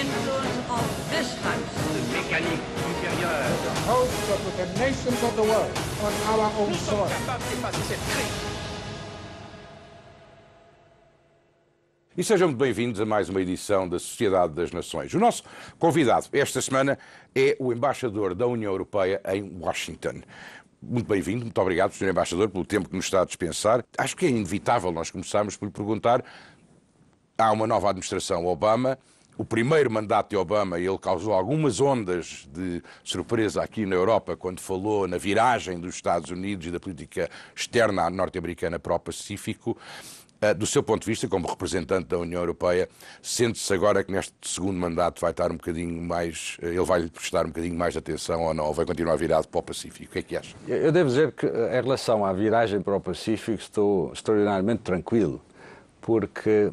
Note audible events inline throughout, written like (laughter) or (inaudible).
influence of this house. The mechanic supérieure. The hopes of the nations of the world on our own soil. E sejam muito bem-vindos a mais uma edição da Sociedade das Nações. O nosso convidado esta semana é o embaixador da União Europeia em Washington. Muito bem-vindo, muito obrigado, Sr. Embaixador, pelo tempo que nos está a dispensar. Acho que é inevitável nós começarmos por lhe perguntar: há uma nova administração Obama, o primeiro mandato de Obama, ele causou algumas ondas de surpresa aqui na Europa quando falou na viragem dos Estados Unidos e da política externa norte-americana para o Pacífico. Ah, do seu ponto de vista, como representante da União Europeia, sente-se agora que neste segundo mandato vai estar um bocadinho mais. Ah, ele vai prestar um bocadinho mais de atenção ou não? Ou vai continuar virado para o Pacífico? O que é que acha? Eu devo dizer que, em relação à viragem para o Pacífico, estou extraordinariamente tranquilo, porque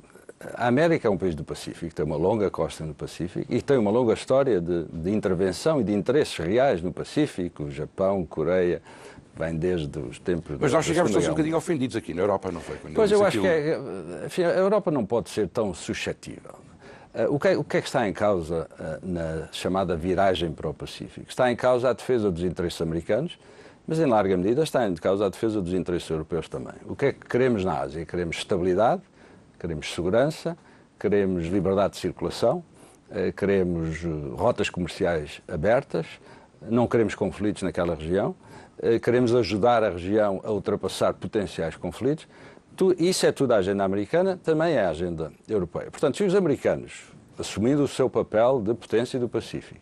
a América é um país do Pacífico, tem uma longa costa no Pacífico e tem uma longa história de, de intervenção e de interesses reais no Pacífico, Japão, Coreia, vem desde os tempos Mas nós chegamos todos um bocadinho ofendidos aqui na Europa, não foi? Quando pois eu acho aquilo... que é, enfim, a Europa não pode ser tão suscetível. Uh, o, que é, o, que é, que está em causa uh, na chamada viragem para o Pacífico? Está em causa a defesa dos interesses americanos, mas em larga medida está em causa a defesa dos interesses europeus também. O que é que queremos na Ásia? Queremos estabilidade, Queremos segurança, queremos liberdade de circulação, eh, queremos eh, rotas comerciais abertas, não queremos conflitos naquela região, eh, queremos ajudar a região a ultrapassar potenciais conflitos. Isso é tudo a agenda americana, também é a agenda europeia. Portanto, se os americanos, assumindo o seu papel de potência do Pacífico,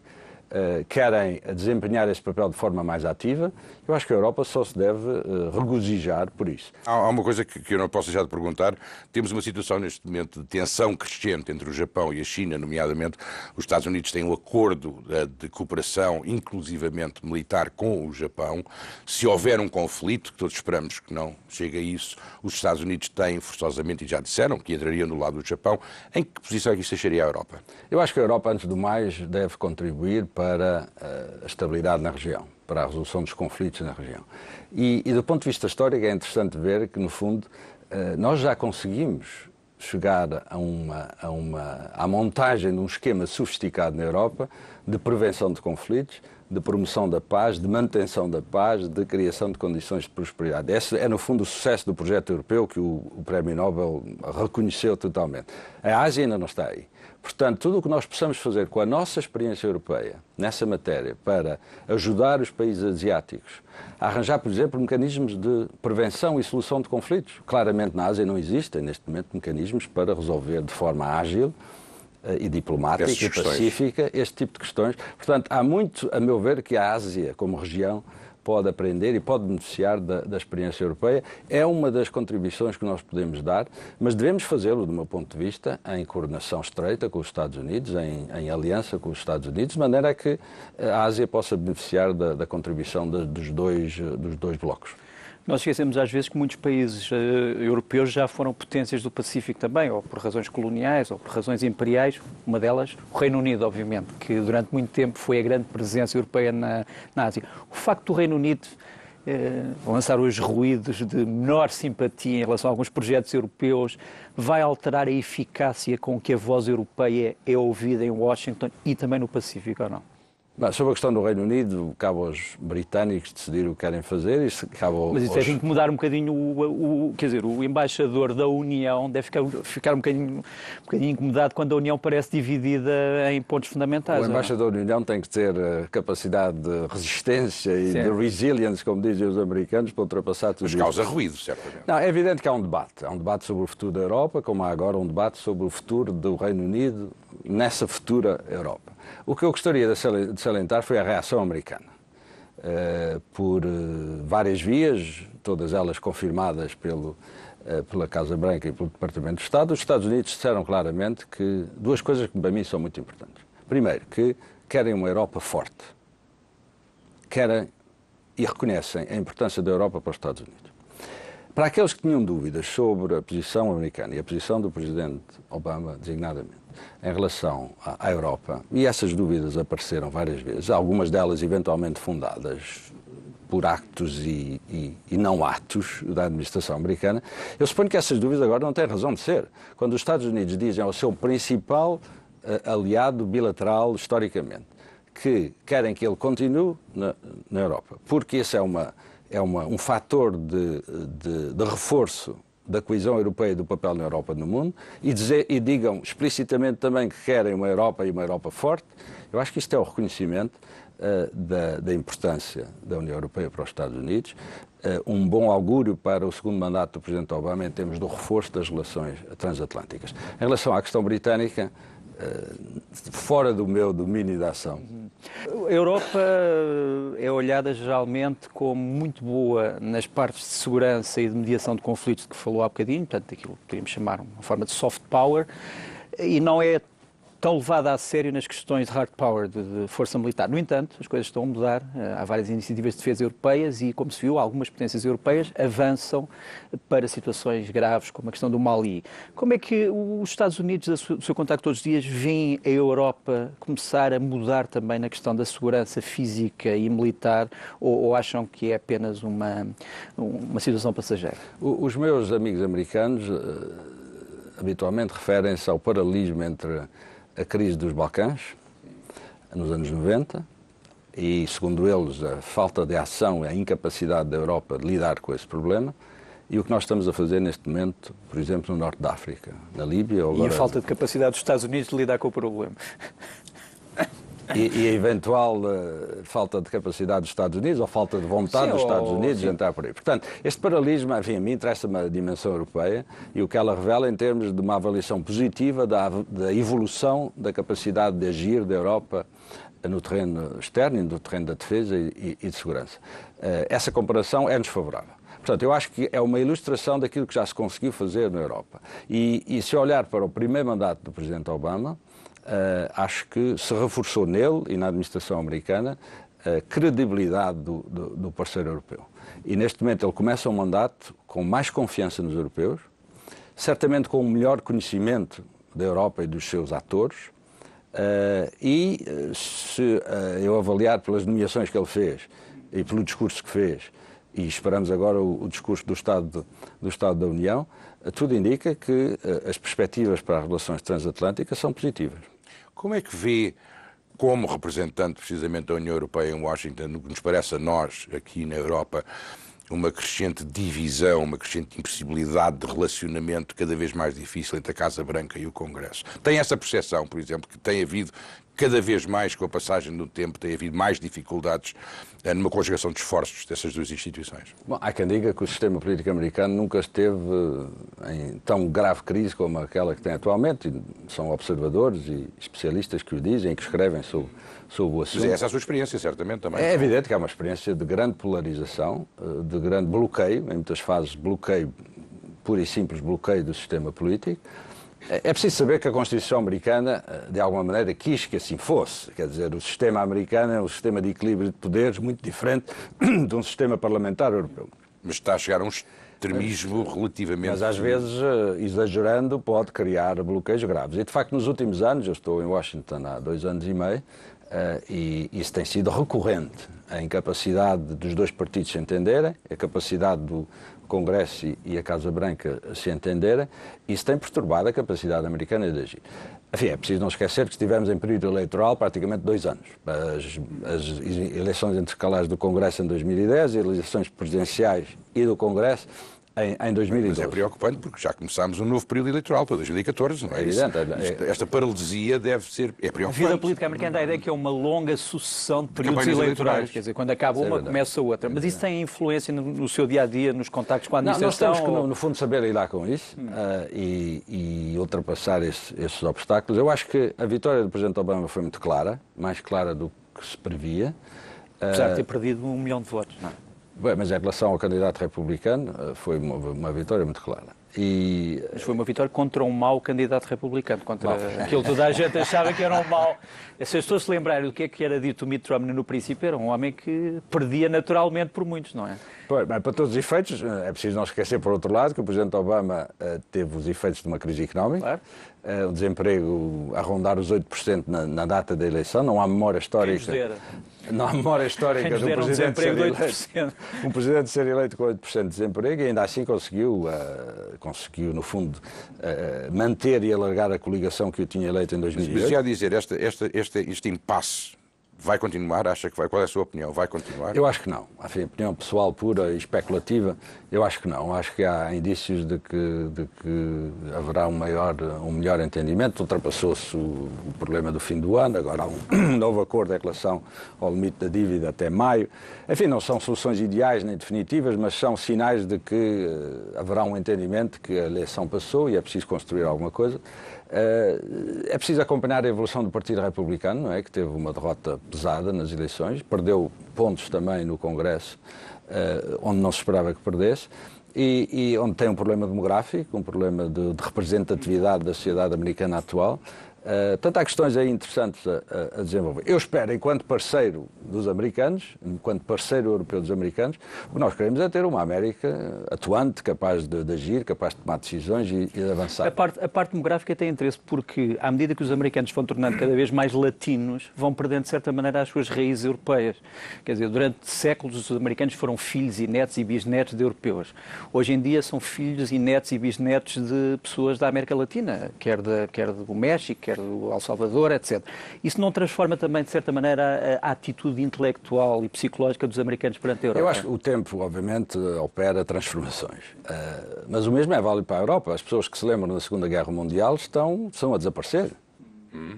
querem desempenhar esse papel de forma mais ativa, eu acho que a Europa só se deve uh, regozijar por isso. Há, uma coisa que, que eu não posso deixar de perguntar. Temos uma situação neste momento de tensão crescente entre o Japão e a China, nomeadamente. Os Estados Unidos têm um acordo eh, de cooperação, inclusivamente militar, com o Japão. Se houver um conflito, que todos esperamos que não chegue a isso, os Estados Unidos têm forçosamente, e já disseram, que entrariam do lado do Japão. Em que posição é que isso deixaria a Europa? Eu acho que a Europa, antes do mais, deve contribuir para eh, a estabilidade na região para a resolução dos conflitos na região. E, e do ponto de vista histórico é interessante ver que, no fundo, eh, nós já conseguimos chegar a uma, a uma, à montagem de um esquema sofisticado na Europa de prevenção de conflitos, de promoção da paz, de manutenção da paz, de criação de condições de prosperidade. Esse é, no fundo, o sucesso do projeto europeu que o, o Prémio Nobel reconheceu totalmente. A Ásia ainda não está aí. Portanto, tudo o que nós possamos fazer com a nossa experiência europeia nessa matéria para ajudar os países asiáticos a arranjar, por exemplo, mecanismos de prevenção e solução de conflitos. Claramente na Ásia não existem neste momento mecanismos para resolver de forma ágil eh, e diplomática e pacífica este tipo de questões. Portanto, há muito, a meu ver, que a Ásia como região pode aprender e pode beneficiar da, da, experiência europeia. É uma das contribuições que nós podemos dar, mas devemos fazê-lo, de meu ponto de vista, em coordenação estreita com os Estados Unidos, em, em aliança com os Estados Unidos, de maneira que a Ásia possa beneficiar da, da contribuição dos, dois, dos dois blocos. Nós esquecemos às vezes que muitos países uh, europeus já foram potências do Pacífico também, ou por razões coloniais, ou por razões imperiais, uma delas o Reino Unido, obviamente, que durante muito tempo foi a grande presença europeia na, na Ásia. O facto do Reino Unido uh, lançar hoje ruídos de menor simpatia em relação a alguns projetos europeus vai alterar a eficácia com que a voz europeia é ouvida em Washington e também no Pacífico, ou não? Bom, sobre a questão do Reino Unido, cabe aos britânicos decidir o que querem fazer. Isso cabe aos... Mas isso é, aos... tem que mudar um bocadinho o, o, Quer dizer, o embaixador da União deve ficar, ficar um, bocadinho, um bocadinho incomodado quando a União parece dividida em pontos fundamentais. O é? embaixador da União tem que ter eh, capacidade de resistência e certo. de resilience, como dizem os americanos, para ultrapassar tudo isso. Mas causa isso. ruído, certamente. Não, é evidente que há um debate. Há um debate sobre o futuro da Europa, como há agora um debate sobre o futuro do Reino Unido nessa futura Europa. O que eu gostaria de salientar foi a reação americana, eh, por eh, várias vias, todas elas confirmadas pelo, eh, pela Casa Branca e pelo Departamento de Estado. Os Estados Unidos disseram claramente que duas coisas que para mim são muito importantes. Primeiro, que querem uma Europa forte, querem e reconhecem a importância da Europa para os Estados Unidos. Para aqueles que tinham dúvidas sobre a posição americana e a posição do presidente Obama, designadamente, em relação à Europa, e essas dúvidas apareceram várias vezes, algumas delas eventualmente fundadas por actos e, e, e, não atos da administração americana, eu suponho que essas dúvidas agora não têm razão de ser. Quando os Estados Unidos dizem ao seu principal eh, aliado bilateral, historicamente, que querem que ele continue na, na Europa, porque isso é uma é uma, um fator de, de, de reforço da coesão europeia e do papel na Europa no mundo e, dizer, e, digam explicitamente também que querem uma Europa e uma Europa forte, eu acho que isto é o reconhecimento uh, da, da, importância da União Europeia para os Estados Unidos, uh, um bom augúrio para o segundo mandato do Presidente Obama em termos do reforço das relações transatlânticas. Em relação à questão britânica, eh, fora do meu domínio de ação. Uhum. A Europa eh, é olhada geralmente como muito boa nas partes de segurança e de mediação de conflitos que falou há bocadinho, portanto, aquilo que poderíamos chamar uma forma de soft power, e não é tão levada a sério nas questões de hard power, de, de, força militar. No entanto, as coisas estão a mudar. Eh, há várias iniciativas de defesa europeias e, como se viu, algumas potências europeias avançam para situações graves, como a questão do Mali. Como é que os Estados Unidos, do seu contacto todos os dias, veem a Europa começar a mudar também na questão da segurança física e militar ou, ou acham que é apenas uma, uma situação passageira? Os meus amigos americanos eh, habitualmente referem-se ao paralelismo entre a crise dos Balcãs, nos anos 90, e, segundo eles, a falta de ação e a incapacidade da Europa de lidar com esse problema. E o que nós estamos a fazer neste momento, por exemplo, no norte da África, na Líbia. Ou agora... E a falta de capacidade dos Estados Unidos de lidar com o problema. E, e, a eventual uh, falta de capacidade dos Estados Unidos ou falta de vontade sim, dos Estados ou, Unidos sim. de entrar por aí. Portanto, este paralelismo, enfim, a mim interessa-me a dimensão europeia e o que ela revela em termos de uma avaliação positiva da, da evolução da capacidade de agir da Europa no terreno externo e no terreno da defesa e, e de segurança. Uh, essa comparação é-nos favorável. Portanto, eu acho que é uma ilustração daquilo que já se conseguiu fazer na Europa. E, e se olhar para o primeiro mandato do presidente Obama, Uh, acho que se reforçou nele e na administração americana a eh, credibilidade do, do, do, parceiro europeu. E neste momento ele começa um mandato com mais confiança nos europeus, certamente com um melhor conhecimento da Europa e dos seus atores. Uh, e se uh, eu avaliar pelas nomeações que ele fez e pelo discurso que fez, e esperamos agora o, o discurso do Estado, de, do Estado da União, tudo indica que eh, as perspectivas para as relações transatlânticas são positivas. Como é que vê, como representante precisamente da União Europeia em Washington, o que nos parece a nós aqui na Europa, uma crescente divisão, uma crescente impossibilidade de relacionamento cada vez mais difícil entre a Casa Branca e o Congresso. Tem essa percepção, por exemplo, que tem havido cada vez mais, com a passagem do tempo, tem havido mais dificuldades eh, numa conjugação de esforços dessas duas instituições. Bom, há quem diga que o sistema político americano nunca esteve eh, em tão grave crise como aquela que tem atualmente. São observadores e especialistas que o dizem, que escrevem sobre, sobre o é assunto. Mas essa é a sua experiência, certamente, também. É evidente que há uma experiência de grande polarização, eh, de grande bloqueio, em muitas fases bloqueio, pura e simples bloqueio do sistema político. É, é preciso saber que a Constituição americana, eh, de alguma maneira, quis que assim fosse. Quer dizer, o sistema americano é um sistema de equilíbrio de poderes muito diferente (clears throat) de um sistema parlamentar europeu. Mas está a chegar a um extremismo relativamente. Mas às vezes, eh, exagerando, pode criar bloqueios graves. E de facto, nos últimos anos, eu estou em Washington há dois anos e meio, eh, e isso tem sido recorrente. A incapacidade dos dois partidos se entenderem, a capacidade do Congresso e a Casa Branca se entenderem, isso tem perturbado a capacidade americana de agir. Enfim, é preciso não esquecer que estivemos em período eleitoral praticamente dois anos. As, as eleições intercalares do Congresso em 2010, as eleições presidenciais e do Congresso em, em 2012. Mas é preocupante porque já começámos um novo período eleitoral para 2014, não é, é, é. isso? Esta paralisia deve ser. É preocupante. A vida política americana, a ideia que é uma longa sucessão de períodos eleitorais. eleitorais. Quer dizer, quando acaba é uma, é começa outra. Mas isso é tem influência no, no, seu dia a dia, nos contactos com a administração? Não, nós temos que, no, no fundo, saber lidar com isso uh, e, e, ultrapassar esse, esses obstáculos. Eu acho que a vitória do Presidente Obama foi muito clara, mais clara do que se previa. Apesar de ter eh, perdido um milhão de votos. Não. Bem, mas em relação ao candidato republicano, eh, foi uma, uma vitória muito clara. E... Eh, mas foi uma vitória contra um mau candidato republicano, contra mau. aquilo que toda a gente achava que era um mau. Se as pessoas se lembrarem do que é que era dito o Mitt Romney no princípio, era um homem que perdia naturalmente por muitos, não é? Pois, mas para todos os efeitos, eh, é preciso não esquecer, por outro lado, que o Presidente Obama teve os efeitos de uma crise económica. Claro. Eh, o desemprego a rondar os 8% na, na data da eleição, não há memória histórica. Não há memória histórica de um presidente, um, eleito, um presidente ser eleito com 8% de desemprego e ainda assim conseguiu, uh, conseguiu no fundo, uh, manter e alargar a coligação que o tinha eleito em 2008. Mas, mas já dizer, esta, esta, este, este impasse Vai continuar? Acha que vai? Qual é a sua opinião? Vai continuar? Eu acho que não. Enfim, assim, opinião pessoal pura e especulativa, eu acho que não. Acho que há indícios de que, de que haverá um, maior, um melhor entendimento. Ultrapassou-se o, o, problema do fim do ano, agora há um (coughs) novo acordo em relação ao limite da dívida até maio. Enfim, não são soluções ideais nem definitivas, mas são sinais de que eh, haverá um entendimento que a eleição passou e é preciso construir alguma coisa. Eh, é preciso acompanhar a evolução do Partido Republicano, não é? que teve uma derrota pesada nas eleições, perdeu pontos também no Congresso, eh, onde não se esperava que perdesse, e, e onde tem um problema demográfico, um problema de, de representatividade da sociedade americana atual. Eh, portanto, há questões aí interessantes a, a, desenvolver. Eu espero, enquanto parceiro dos americanos, enquanto parceiro europeu dos americanos, o que nós queremos é ter uma América atuante, capaz de, de agir, capaz de tomar decisões e, e de avançar. A parte, a parte demográfica tem interesse porque, à medida que os americanos vão tornando cada vez mais latinos, vão perdendo, de certa maneira, as suas raízes europeias. Quer dizer, durante séculos os americanos foram filhos e netos e bisnetos de europeus. Hoje em dia são filhos e netos e bisnetos de pessoas da América Latina, quer, de, quer do México, quer do El Salvador, etc. Isso não transforma também, de certa maneira, a, atitude intelectual e psicológica dos americanos perante a Europa? Eu acho que o tempo, obviamente, opera transformações. Uh, mas o mesmo é válido para a Europa. As pessoas que se lembram da Segunda Guerra Mundial estão, estão a desaparecer.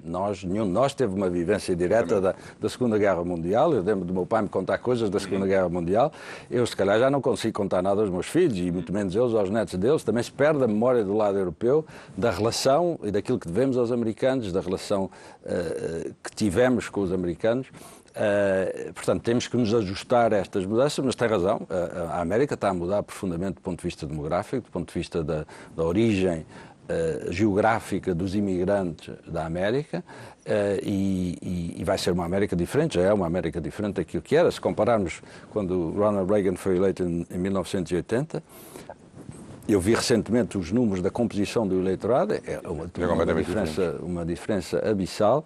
Nós, nenhum de nós teve uma vivência direta da, da, Segunda Guerra Mundial. Eu lembro do meu pai me contar coisas da Segunda Guerra Mundial. Eu, se calhar, já não consigo contar nada aos meus filhos e muito menos eles aos netos deles. Também se perde a memória do lado europeu, da relação e daquilo que devemos aos americanos, da relação uh, que tivemos com os americanos. Uh, portanto, temos que nos ajustar a estas mudanças, mas tem razão, uh, a América está a mudar profundamente do ponto de vista demográfico, do ponto de vista da, da origem eh, geográfica dos imigrantes da América uh, e, e, vai ser uma América diferente, já é uma América diferente daquilo que era. Se compararmos quando Ronald Reagan foi eleito em, em 1980, eu vi recentemente os números da composição do eleitorado, é uma, uma, é uma diferença, uma diferença abissal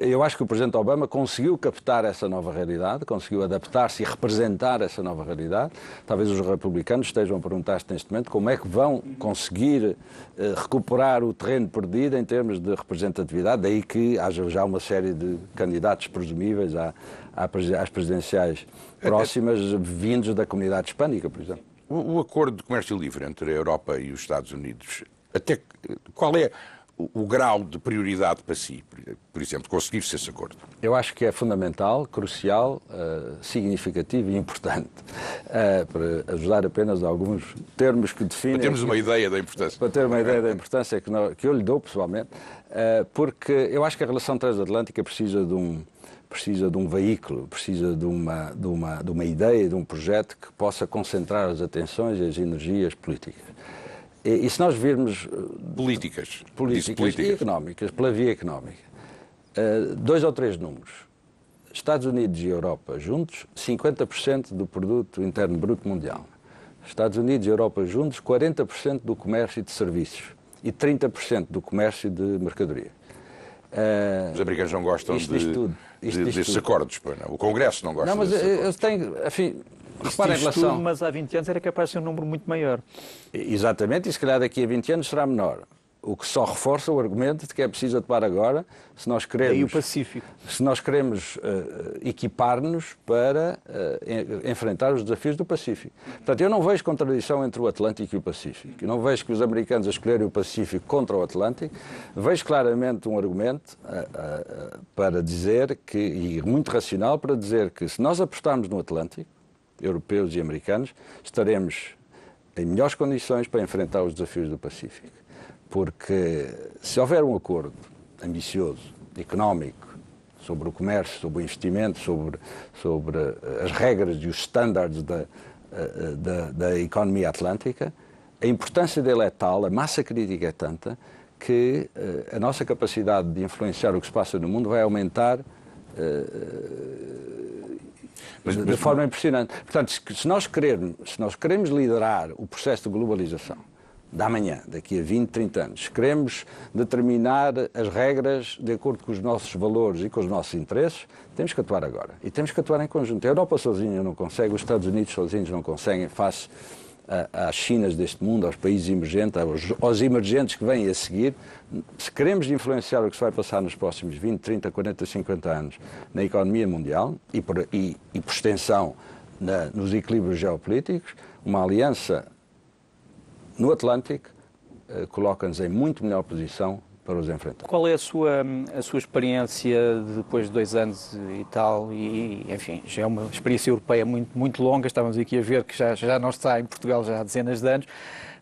eu acho que o Presidente Obama conseguiu captar essa nova realidade, conseguiu adaptar-se e representar essa nova realidade. Talvez os republicanos estejam a perguntar-se neste momento como é que vão conseguir eh, recuperar o terreno perdido em termos de representatividade, daí que haja já uma série de candidatos presumíveis às presidenciais próximas, vindos da comunidade hispânica, por exemplo. O acordo de comércio livre entre a Europa e os Estados Unidos, até qual é o, o grau de prioridade para si, por exemplo, conseguir-se esse acordo? Eu acho que é fundamental, crucial, uh, significativo e importante, uh, para ajudar apenas alguns termos que definem... Para termos uma que, ideia da importância. Para ter uma ideia da importância que, que eu lhe dou pessoalmente, uh, porque eu acho que a relação transatlântica precisa de um precisa de um veículo, precisa de uma, de uma, de uma ideia, de um projeto que possa concentrar as atenções e as energias políticas. E, e se nós virmos. Eh, políticas. Políticas, políticas. e económicas, pela via económica. Uh, dois ou três números. Estados Unidos e Europa juntos, 50% do produto interno bruto mundial. Estados Unidos e Europa juntos, 40% do comércio de serviços e 30% do comércio de mercadoria. Uh, Os americanos não gostam de, de, destes acordos. O Congresso não gosta Não, mas eles eh, têm, enfim, repara em relação... Tudo, mas há 20 anos era capaz de ser um número muito maior. Exatamente, e se calhar daqui a 20 anos será menor. O que só reforça o argumento de que é preciso atuar agora se nós queremos. o Pacífico. Se nós queremos uh, equipar-nos para uh, enfrentar os desafios do Pacífico. Portanto, eu não vejo contradição entre o Atlântico e o Pacífico. Eu não vejo que os americanos escolherem o Pacífico contra o Atlântico. Vejo claramente um argumento uh, para dizer que, e muito racional, para dizer que se nós apostarmos no Atlântico, europeus e americanos, estaremos em melhores condições para enfrentar os desafios do Pacífico porque se houver um acordo ambicioso, económico, sobre o comércio, sobre o investimento, sobre, sobre eh, as regras e os estándares da, eh, eh, da, da, economia atlântica, a importância dele é tal, a massa crítica é tanta, que a nossa capacidade de influenciar o que se passa no mundo vai aumentar mas, mas, de forma impressionante. Portanto, se nós, querermos, se nós queremos liderar o processo de globalização, da manhã, daqui a 20, 30 anos. Queremos determinar as regras de acordo com os nossos valores e com os nossos interesses, temos que atuar agora. E temos que atuar em conjunto. A Europa sozinha não consegue, os Estados Unidos sozinhos não conseguem, face às Chinas deste mundo, aos países emergentes, aos, aos, emergentes que vêm a seguir, se queremos influenciar o que se vai passar nos próximos 20, 30, 40, 50 anos na economia mundial e, por, e, e por extensão na, nos equilíbrios geopolíticos, uma aliança no Atlântico, eh, coloca-nos em muito melhor posição para os enfrentar. Qual é a sua, a sua experiência depois de dois anos e tal? E, enfim, já é uma experiência europeia muito, muito longa, estávamos aqui a ver que já, já não está em Portugal já há dezenas de anos.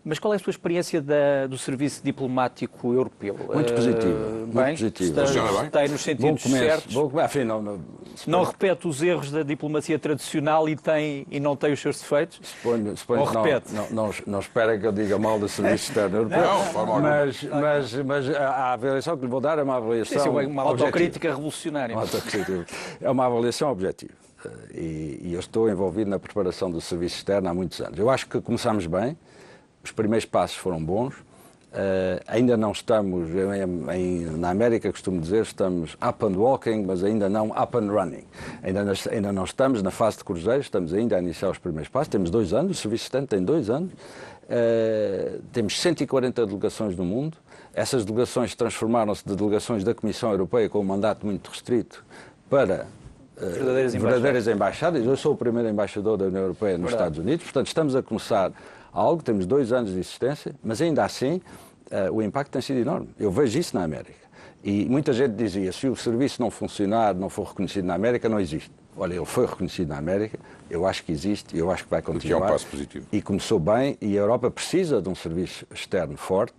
Mas qual é a sua experiência da, do serviço diplomático europeu? Muito eh, positivo. Uh, bem, muito positivo. Está, está aí nos sentidos bom começo, certos. Bom, não, não, não repete os erros da diplomacia tradicional e, tem, e não tem os seus defeitos? Suponho, suponho Ou repete? Não, não, não, não espera que eu diga mal do serviço externo (laughs) europeu. Não, mas, mas, mas a ah, avaliação que lhe vou dar é uma avaliação. Sim, sim, é uma autocrítica revolucionária. Uma autocrítica. É uma avaliação objetiva. E, e eu estou envolvido na preparação do serviço externo há muitos anos. Eu acho que começámos bem os primeiros passos foram bons. Uh, ainda não estamos, em, na América costumo dizer, estamos up and walking, mas ainda não up and running. Ainda, nas, ainda não estamos na fase de cruzeiros, estamos ainda a iniciar os primeiros passos. Temos dois anos, o Serviço Estante tem dois anos. Uh, temos 140 delegações no mundo. Essas delegações transformaram-se de delegações da Comissão Europeia com um mandato muito restrito para eh, verdadeiras, verdadeiras embaixadas. Eu sou o primeiro embaixador da União Europeia nos Verdade. Estados Unidos, portanto, estamos a começar algo, temos dois anos de existência, mas ainda assim uh, o impacto tem sido enorme. Eu vejo isso na América. E muita gente dizia: se o serviço não funcionar, não for reconhecido na América, não existe olha, ele foi reconhecido na América, eu acho que existe, eu acho que vai continuar. Que é um passo positivo. E começou bem, e a Europa precisa de um serviço externo forte.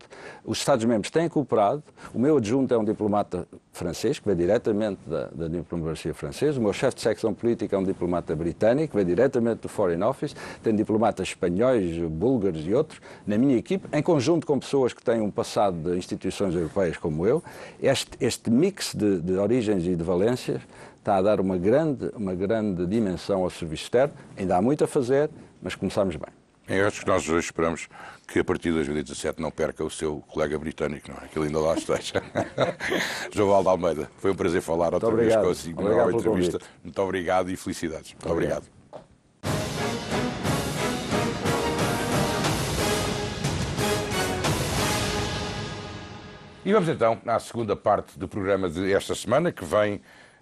Os Estados-membros têm cooperado. O meu adjunto é um diplomata francês, que vem diretamente da, da diplomacia francesa. O meu chefe de secção política é um diplomata britânico, que vem diretamente do Foreign Office. Tem diplomatas espanhóis, búlgaros e outros na minha equipe, em conjunto com pessoas que têm um passado de instituições europeias como eu. Este, este mix de, de origens e de valências está a dar uma grande, uma grande dimensão ao serviço externo. Ainda há muito a fazer, mas começamos bem. É, eu acho que nós hoje esperamos que a partir de 2017 não perca o seu colega britânico, não é? Que ele ainda lá esteja. (laughs) João Valdo Almeida, foi um prazer falar outra vez consigo na nova entrevista. Convite. Muito obrigado e felicidades. Muito obrigado. obrigado. E vamos então à segunda parte do programa desta de semana, que vem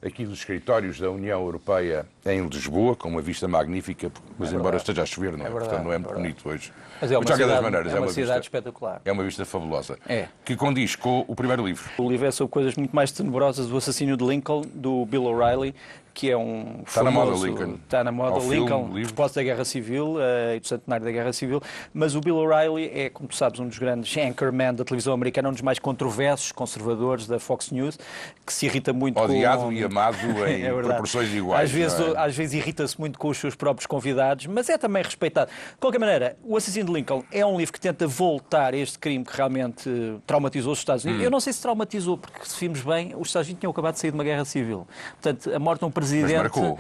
aqui dos escritórios da União Europeia em Lisboa, com uma vista magnífica, mas é embora esteja a chover, não é? é verdade, Portanto, não é, é muito bonito hoje. Mas é uma, mas, cidade, maneiras, é, é uma, uma cidade vista, espetacular. É uma vista fabulosa. É. Que condiz com o primeiro livro. O livro é sobre coisas muito mais tenebrosas do assassino de Lincoln, do Bill O'Reilly, que é um está famoso, na moda Lincoln. Está na moda Ao Lincoln, filme, propósito da Guerra Civil uh, e do centenário da Guerra Civil. Mas o Bill O'Reilly é, como tu sabes, um dos grandes anchorman da televisão americana, um dos mais controversos conservadores da Fox News, que se irrita muito Odiado com... Odiado e (laughs) é amado em é proporções iguais. Às vezes, é? às vezes irrita-se muito com os seus próprios convidados, mas é também respeitado. De qualquer maneira, O Assassino de Lincoln é um livro que tenta voltar a este crime que realmente eh, traumatizou os Estados Unidos. Hum. Eu não sei se traumatizou, porque se vimos bem, os Estados Unidos tinham acabado de sair de uma guerra civil. Portanto, a morte de um presidente. Mas marcou.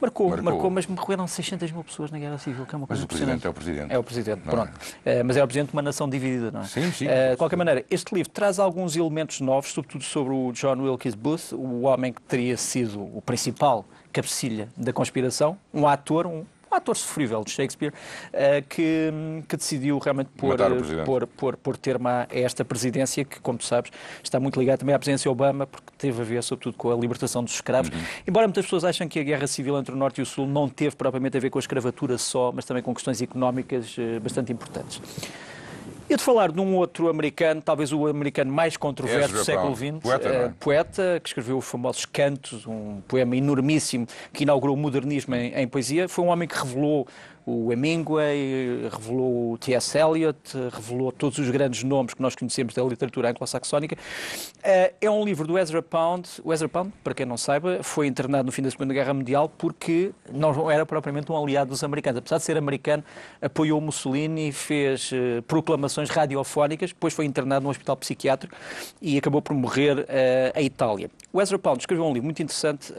Marcou, marcou, marcou, mas morreram 600 mil pessoas na Guerra Civil, que é uma coisa Mas o Presidente é o Presidente. É o Presidente, não pronto. É. Eh, mas é o Presidente de uma nação dividida, não é? Sim, sim. Eh, de qualquer maneira, este livro traz alguns elementos novos, sobretudo sobre o John Wilkes Booth, o homem que teria sido o principal cabecilha da conspiração, um ator, um um ator sofrível de Shakespeare, eh, que, que decidiu realmente pôr, eh, pôr, pôr, pôr termo a esta presidência, que, como tu sabes, está muito ligada também à presidência Obama, porque teve a ver, sobretudo, com a libertação dos escravos. Uhum. Embora muitas pessoas achem que a guerra civil entre o Norte e o Sul não teve propriamente a ver com a escravatura só, mas também com questões económicas eh, bastante importantes. E de falar de um outro americano, talvez o americano mais controverso do século XX, poeta, eh, é? poeta, que escreveu os famosos Cantos, um poema enormíssimo que inaugurou o modernismo em, em poesia, foi um homem que revelou o Hemingway, revelou o T.S. Eliot, revelou todos os grandes nomes que nós conhecemos da literatura anglo-saxónica. Eh, é um livro do Ezra Pound. O Ezra Pound, para quem não saiba, foi internado no fim da Segunda Guerra Mundial porque não era propriamente um aliado dos americanos. Apesar de ser americano, apoiou Mussolini, fez eh, proclamações radiofónicas, depois foi internado num hospital psiquiátrico e acabou por morrer em eh, Itália. O Ezra Pound escreveu um livro muito interessante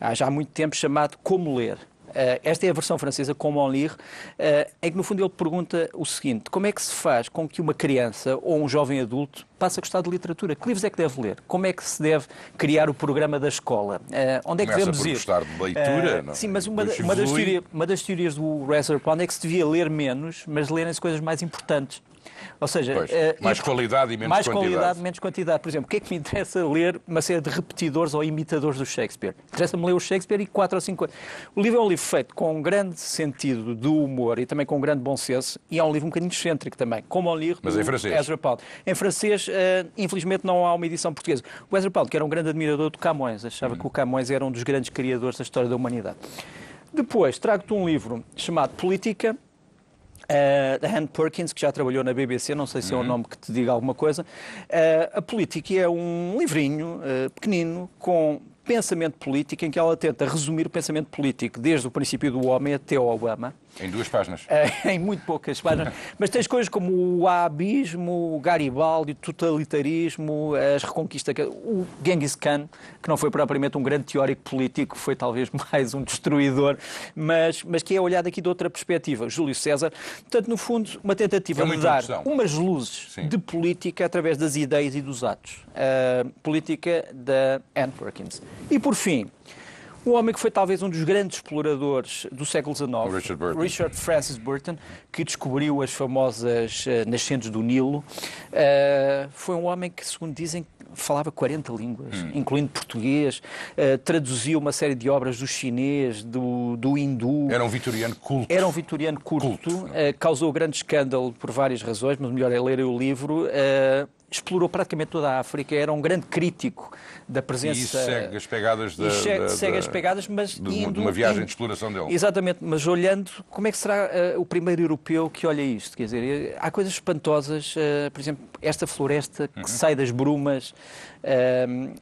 há já muito tempo chamado Como Ler. Eh, esta é a versão francesa, como on lire, eh, em que no fundo ele pergunta o seguinte: como é que se faz com que uma criança ou um jovem adulto passe a gostar de literatura? Que livros é que deve ler? Como é que se deve criar o programa da escola? Eh, onde é que Começa devemos por ir? gostar de leitura, não? É? Sim, mas uma, uma, das teoria, uma das teorias do Razor Pound é que se devia ler menos, mas lerem-se coisas mais importantes. Ou seja, pois, eh, mais qualidade e menos mais quantidade. Mais qualidade, menos quantidade. Por exemplo, o que é que me interessa ler uma série de repetidores ou imitadores do Shakespeare? Interessa-me ler o Shakespeare e quatro ou cinco. O livro é um livro feito com um grande sentido do humor e também com um grande bom senso e é um livro um bocadinho excêntrico também, como o livro Mas em é francês. Ezra Pound. Em francês, eh, infelizmente, não há uma edição portuguesa. O Ezra Pound, que era um grande admirador do Camões, achava hum. que o Camões era um dos grandes criadores da história da humanidade. Depois, trago-te um livro chamado Política, Uh, Anne Perkins, que já trabalhou na BBC, não sei se é uhum. é um nome que te diga alguma coisa. Uh, a Política é um livrinho uh, pequenino com pensamento político em que ela tenta resumir o pensamento político desde o princípio do homem até o Obama. Em duas páginas. (laughs) É, em muito poucas páginas. Mas tens coisas como o abismo, o Garibaldi, o totalitarismo, as reconquistas. O Genghis Khan, que não foi propriamente um grande teórico político, foi talvez (laughs) mais um destruidor, mas, mas que é olhado aqui de outra perspectiva. Júlio César. Portanto, no fundo, uma tentativa é de dar umas luzes Sim. de política através das ideias e dos atos. A ah, política da Anne Perkins. E por fim um homem que foi talvez um dos grandes exploradores do século XIX, Richard, Burton. Richard Francis Burton, que descobriu as famosas uh, nascentes do Nilo, uh, foi um homem que, segundo dizem, falava 40 línguas, hum. incluindo português, uh, eh, traduzia uma série de obras do chinês, do, do hindu. Era um vitoriano culto. Era um vitoriano culto, culto uh, causou grande escândalo por várias razões, mas melhor é ler o livro. Uh, explorou praticamente toda a África, era um grande crítico da presença... E isso segue as pegadas da... Segue, segue as pegadas, mas... De, indo, de uma viagem de exploração dele. Exatamente, mas olhando, como é que será uh, o primeiro europeu que olha isto? Quer dizer, eh, há coisas espantosas, uh, por exemplo, esta floresta que uhum. sai das brumas... Uh,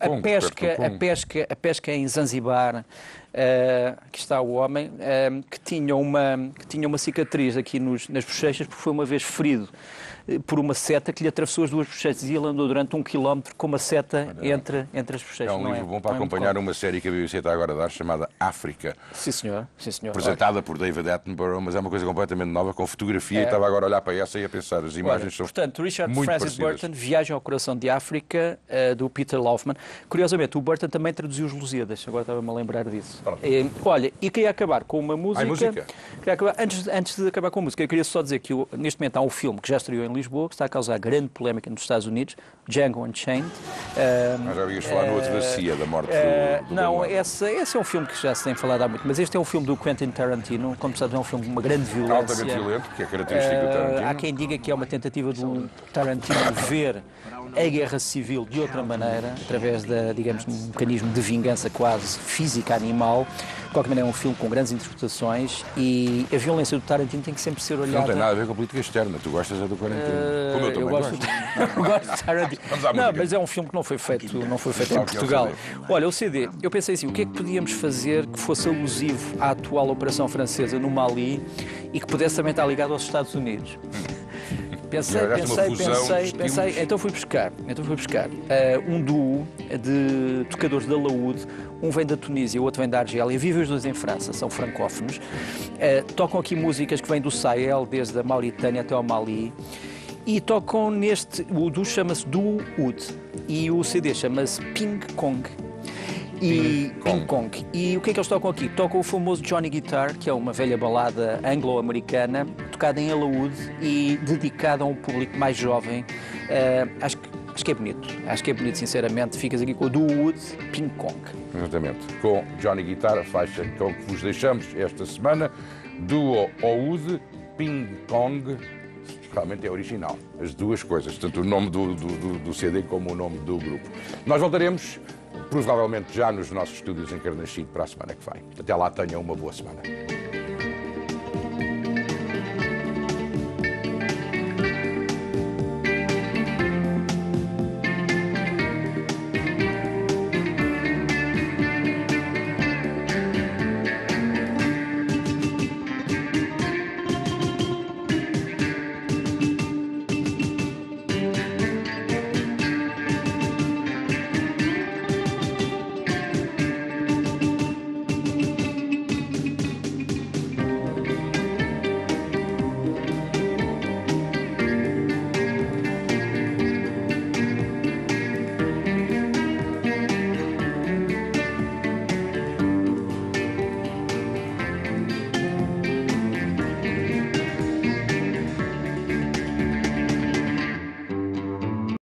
a, Congo, a, pesca, a, pesca, a pesca em Zanzibar, uh, que está o homem, uh, que, tinha uma, que tinha uma cicatriz aqui nos, nas bochechas porque foi uma vez ferido por uma seta que lhe atravessou as duas bochechas e ele andou durante um quilómetro com uma seta entre, entre as bochechas. É um é? livro é, bom para é acompanhar uma série que a BBC está agora a dar chamada África. Sim, senhor. Sim, senhor. Apresentada por David Attenborough, mas é uma coisa completamente nova, com fotografia. É. E estava agora a olhar para essa e a pensar, as imagens são Portanto, Richard muito Francis parecidas. Burton, Viagem ao Coração de África, eh, do Peter Laufman. Curiosamente, o Burton também traduziu os Lusíadas, agora estava-me a lembrar disso. Eh, olha, e queria acabar com uma ah, música. Ai, música? Acabar, antes, antes de acabar com a música, eu queria só dizer que neste momento há um filme que já estreou em Lisboa, que está a causar grande polémica nos Estados Unidos, Django Unchained. Um, ah, já ouvias falar uh, no outro da da morte uh, do, eh, do Não, esse, esse, é um filme que já se tem falado há muito, mas este é um filme do Quentin Tarantino, como sabes, é um filme de uma grande violência. Altamente violento, que é característico uh, do eh, Tarantino. Há quem diga que é uma tentativa do Tarantino ver a guerra civil de outra maneira, através da, digamos, um mecanismo de vingança quase física, animal. De qualquer maneira, é um filme com grandes interpretações e a violência do Tarantino tem que sempre ser olhada. Não tem nada a ver com a política externa, tu gostas é do Tarantino. Ah, Como eu gosto. (laughs) eu gosto de Sarah Não, mas é um filme que não foi feito, não foi feito em Portugal. Olha, o CD, eu pensei assim, o que é que podíamos fazer que fosse alusivo à atual operação francesa no Mali e que pudesse também estar ligado aos Estados Unidos? Hum. Pensei, pensei, pensei, pensei, então fui buscar, então fui buscar uh, um duo de tocadores de alaúde, um vem da Tunísia, o outro vem da Argélia, vivem os dois em França, são francófonos, uh, tocam aqui músicas que vêm do Sahel, desde a Mauritânia até ao Mali, e tocam neste. O duo chama-se Duo Wood e o CD chama-se Ping Kong. E Ping Kong. E o que é que eles tocam aqui? Tocam o famoso Johnny Guitar, que é uma velha balada anglo-americana, tocada em alaúde e dedicada a um público mais jovem. Uh, acho que Acho que é bonito. Acho que é bonito, sinceramente. Ficas aqui com o Duo Wood Ping Kong. Exatamente. Com Johnny Guitar, a faixa com que vos deixamos esta semana. Duo Wood Ping Kong realmente é original. As duas coisas, tanto o nome do, do, do CD como o nome do grupo. Nós voltaremos, provavelmente já nos nossos estúdios em Carnachide, para a semana que vem. Até lá, tenham uma boa semana.